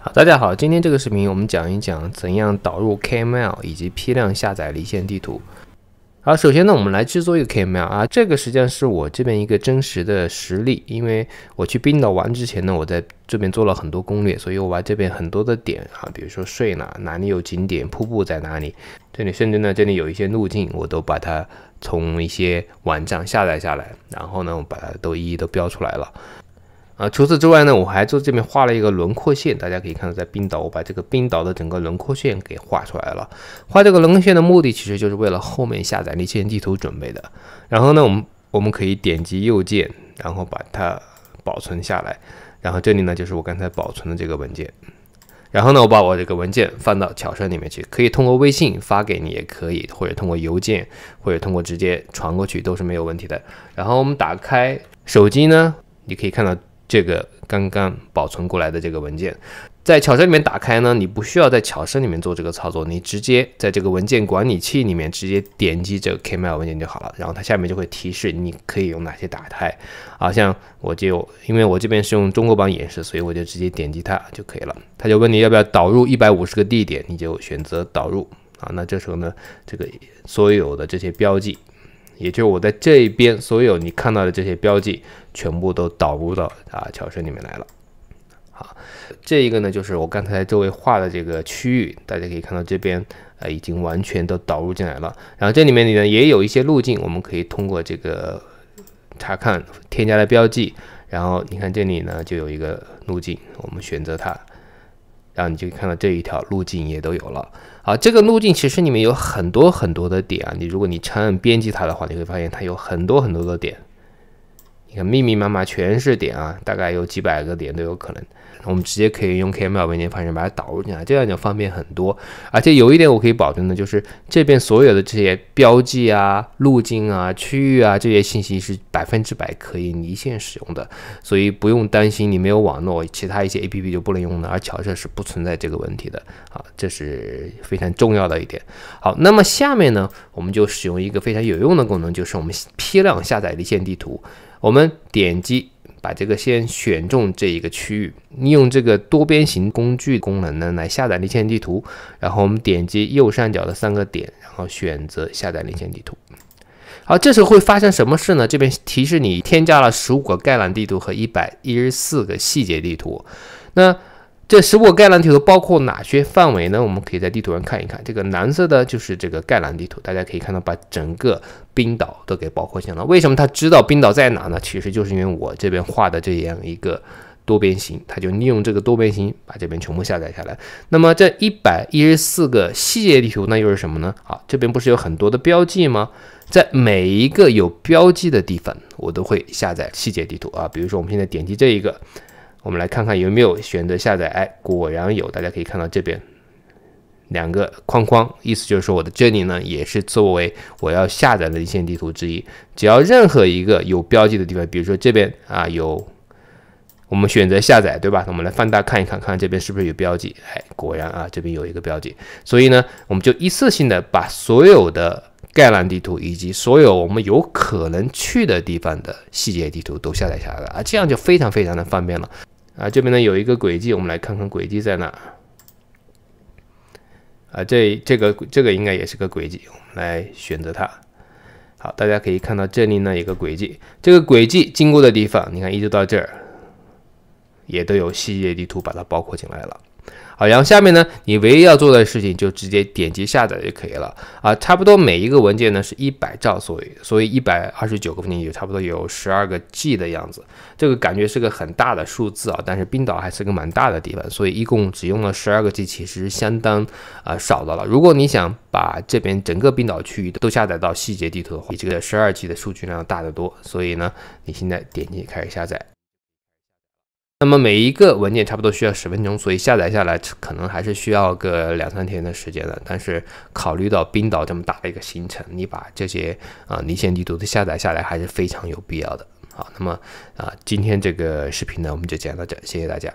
好，大家好，今天这个视频我们讲一讲怎样导入 KML 以及批量下载离线地图。好，首先呢，我们来制作一个 KML，啊，这个实际上是我这边一个真实的实例，因为我去冰岛玩之前呢，我在这边做了很多攻略，所以我把这边很多的点啊，比如说睡哪，哪里有景点，瀑布在哪里，这里甚至呢，这里有一些路径，我都把它从一些网站下载下来，然后呢，我把它都一一都标出来了。啊，除此之外呢，我还在这边画了一个轮廓线，大家可以看到，在冰岛，我把这个冰岛的整个轮廓线给画出来了。画这个轮廓线的目的，其实就是为了后面下载那些地图准备的。然后呢，我们我们可以点击右键，然后把它保存下来。然后这里呢，就是我刚才保存的这个文件。然后呢，我把我这个文件放到巧设里面去，可以通过微信发给你，也可以，或者通过邮件，或者通过直接传过去，都是没有问题的。然后我们打开手机呢，你可以看到。这个刚刚保存过来的这个文件，在巧声里面打开呢，你不需要在巧声里面做这个操作，你直接在这个文件管理器里面直接点击这个 KML 文件就好了。然后它下面就会提示你可以用哪些打开，啊，像我就因为我这边是用中国版演示，所以我就直接点击它就可以了。它就问你要不要导入一百五十个地点，你就选择导入啊。那这时候呢，这个所有的这些标记。也就是我在这一边所有你看到的这些标记，全部都导入到啊桥身里面来了。好，这一个呢就是我刚才周围画的这个区域，大家可以看到这边啊已经完全都导入进来了。然后这里面里呢也有一些路径，我们可以通过这个查看添加的标记，然后你看这里呢就有一个路径，我们选择它。然后你就看到这一条路径也都有了。好，这个路径其实里面有很多很多的点啊。你如果你长按编辑它的话，你会发现它有很多很多的点。密密麻麻全是点啊，大概有几百个点都有可能。我们直接可以用 KML 文件方式把它导入进来，这样就方便很多。而且有一点我可以保证的，就是这边所有的这些标记啊、路径啊、区域啊这些信息是百分之百可以离线使用的，所以不用担心你没有网络，其他一些 APP 就不能用了。而乔设是不存在这个问题的啊，这是非常重要的一点。好，那么下面呢，我们就使用一个非常有用的功能，就是我们批量下载离线地图。我们点击把这个先选中这一个区域，利用这个多边形工具功能呢来下载离线地图。然后我们点击右上角的三个点，然后选择下载离线地图。好，这时候会发生什么事呢？这边提示你添加了十五个概览地图和一百一十四个细节地图。那这十五个概览地图包括哪些范围呢？我们可以在地图上看一看，这个蓝色的就是这个概览地图，大家可以看到把整个冰岛都给包括进了。为什么他知道冰岛在哪呢？其实就是因为我这边画的这样一个多边形，他就利用这个多边形把这边全部下载下来。那么这一百一十四个细节地图那又是什么呢？好，这边不是有很多的标记吗？在每一个有标记的地方，我都会下载细节地图啊。比如说我们现在点击这一个。我们来看看有没有选择下载，哎，果然有，大家可以看到这边两个框框，意思就是说我的这里呢也是作为我要下载的一线地图之一。只要任何一个有标记的地方，比如说这边啊有，我们选择下载，对吧？我们来放大看一看，看看这边是不是有标记，哎，果然啊这边有一个标记，所以呢我们就一次性的把所有的概览地图以及所有我们有可能去的地方的细节地图都下载下来了啊，这样就非常非常的方便了。啊，这边呢有一个轨迹，我们来看看轨迹在哪。啊，这这个这个应该也是个轨迹，我们来选择它。好，大家可以看到这里呢有个轨迹，这个轨迹经过的地方，你看一直到这儿，也都有细节地图把它包括进来了。好，然后下面呢，你唯一要做的事情就直接点击下载就可以了啊。差不多每一个文件呢是一百兆，所以所以一百二十九个文件也差不多有十二个 G 的样子。这个感觉是个很大的数字啊，但是冰岛还是个蛮大的地方，所以一共只用了十二个 G，其实相当啊少的了。如果你想把这边整个冰岛区域都下载到细节地图的话，比这个十二 G 的数据量大得多。所以呢，你现在点击开始下载。那么每一个文件差不多需要十分钟，所以下载下来可能还是需要个两三天的时间的。但是考虑到冰岛这么大的一个行程，你把这些啊离线地图的下载下来还是非常有必要的。好，那么啊，今天这个视频呢，我们就讲到这，谢谢大家。